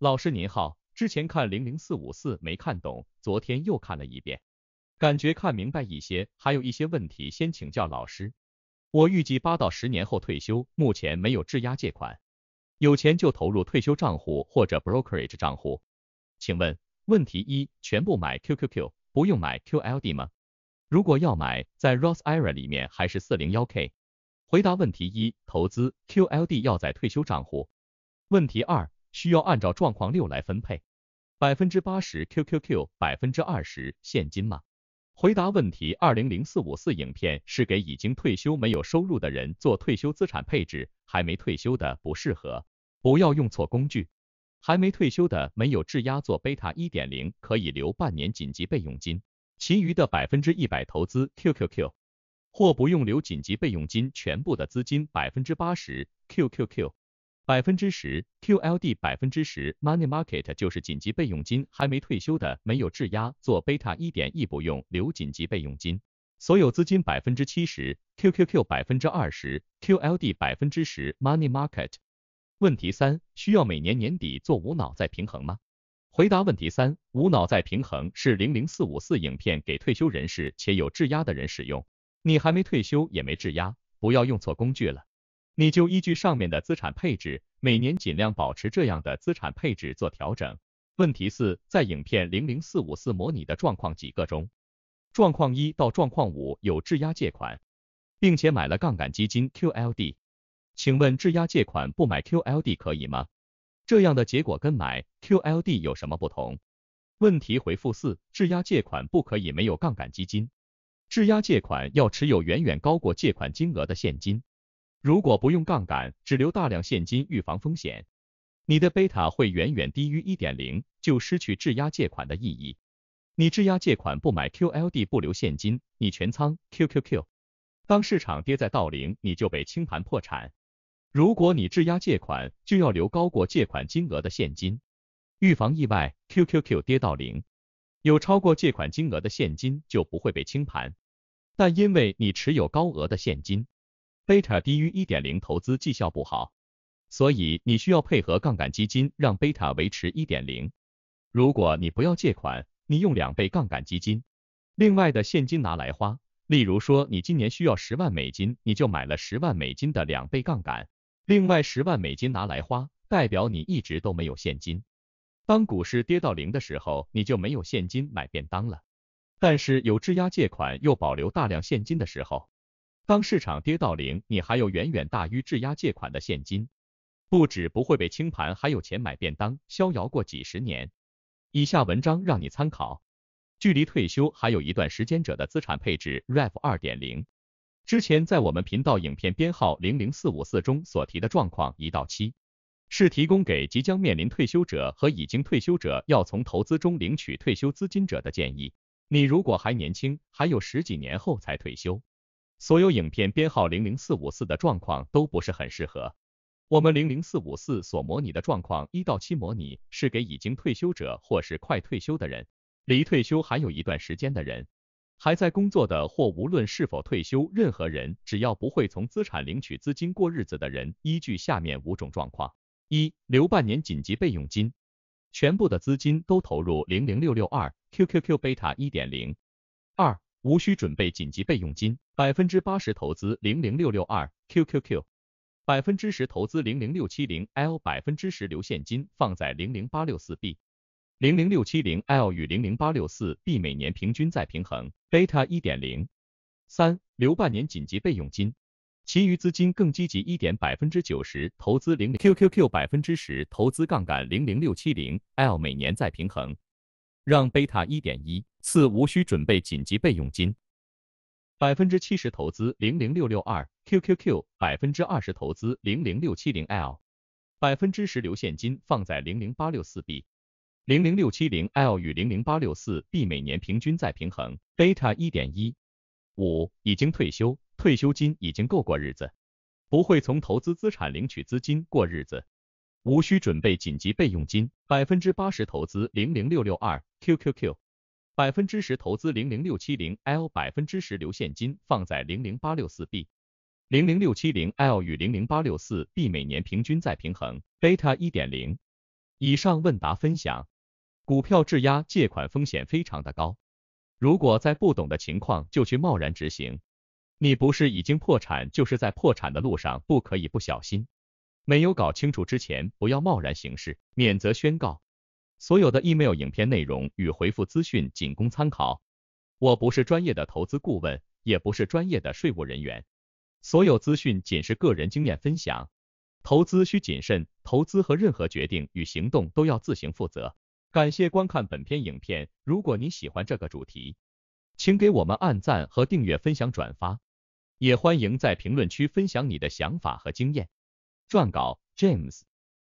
老师您好，之前看零零四五四没看懂，昨天又看了一遍，感觉看明白一些，还有一些问题先请教老师。我预计八到十年后退休，目前没有质押借款，有钱就投入退休账户或者 brokerage 账户。请问问题一，全部买 QQQ 不用买 QLD 吗？如果要买，在 r o s s IRA 里面还是四零幺 K？回答问题一，投资 QLD 要在退休账户。问题二。需要按照状况六来分配，百分之八十 QQQ，百分之二十现金吗？回答问题，二零零四五四影片是给已经退休没有收入的人做退休资产配置，还没退休的不适合，不要用错工具。还没退休的没有质押做贝塔一点零，可以留半年紧急备用金，其余的百分之一百投资 QQQ，或不用留紧急备用金，全部的资金百分之八十 QQQ。百分之十 Q L D 百分之十 Money Market 就是紧急备用金，还没退休的没有质押做 Beta 一点一不用留紧急备用金，所有资金百分之七十 Q Q Q 百分之二十 Q L D 百分之十 Money Market 问题三，需要每年年底做无脑再平衡吗？回答问题三，无脑再平衡是零零四五四影片给退休人士且有质押的人使用，你还没退休也没质押，不要用错工具了。你就依据上面的资产配置，每年尽量保持这样的资产配置做调整。问题四，在影片零零四五四模拟的状况几个中，状况一到状况五有质押借款，并且买了杠杆基金 Q L D，请问质押借款不买 Q L D 可以吗？这样的结果跟买 Q L D 有什么不同？问题回复四，质押借款不可以没有杠杆基金，质押借款要持有远远高过借款金额的现金。如果不用杠杆，只留大量现金预防风险，你的贝塔会远远低于一点零，就失去质押借款的意义。你质押借款不买 Q L D，不留现金，你全仓 Q Q Q，当市场跌在到零，你就被清盘破产。如果你质押借款，就要留高过借款金额的现金，预防意外。Q Q Q 跌到零，有超过借款金额的现金就不会被清盘，但因为你持有高额的现金。贝塔低于一点零，投资绩效不好，所以你需要配合杠杆基金，让贝塔维持一点零。如果你不要借款，你用两倍杠杆基金，另外的现金拿来花。例如说，你今年需要十万美金，你就买了十万美金的两倍杠杆，另外十万美金拿来花，代表你一直都没有现金。当股市跌到零的时候，你就没有现金买便当了。但是有质押借款又保留大量现金的时候。当市场跌到零，你还有远远大于质押借款的现金，不止不会被清盘，还有钱买便当，逍遥过几十年。以下文章让你参考。距离退休还有一段时间者的资产配置 Ref 2.0，之前在我们频道影片编号零零四五四中所提的状况一到七，是提供给即将面临退休者和已经退休者要从投资中领取退休资金者的建议。你如果还年轻，还有十几年后才退休。所有影片编号零零四五四的状况都不是很适合。我们零零四五四所模拟的状况一到七模拟是给已经退休者或是快退休的人，离退休还有一段时间的人，还在工作的或无论是否退休，任何人只要不会从资产领取资金过日子的人，依据下面五种状况：一、留半年紧急备用金，全部的资金都投入零零六六二 QQQ 贝塔一点零；二、无需准备紧急备用金。百分之八十投资零零六六二 QQQ，百分之十投资零零六七零 L，百分之十留现金放在零零八六四 B，零零六七零 L 与零零八六四 B 每年平均再平衡，贝塔一点零。三留半年紧急备用金，其余资金更积极一点，百分之九十投资零零 QQQ，百分之十投资杠杆零零六七零 L，每年再平衡，让贝塔一点一。四无需准备紧急备用金。百分之七十投资零零六六二 QQQ，百分之二十投资零零六七零 L，百分之十留现金放在零零八六四 B。零零六七零 L 与零零八六四 B 每年平均再平衡，贝塔一点一五，已经退休，退休金已经够过日子，不会从投资资产领取资金过日子，无需准备紧急备用金。百分之八十投资零零六六二 QQQ。百分之十投资零零六七零 L，百分之十留现金放在零零八六四 B。零零六七零 L 与零零八六四 B 每年平均再平衡，贝塔一点零。以上问答分享，股票质押借款风险非常的高，如果在不懂的情况就去贸然执行，你不是已经破产，就是在破产的路上，不可以不小心。没有搞清楚之前不要贸然行事。免责宣告。所有的 email 影片内容与回复资讯仅供参考，我不是专业的投资顾问，也不是专业的税务人员，所有资讯仅是个人经验分享，投资需谨慎，投资和任何决定与行动都要自行负责。感谢观看本篇影片，如果你喜欢这个主题，请给我们按赞和订阅、分享、转发，也欢迎在评论区分享你的想法和经验。撰稿 James。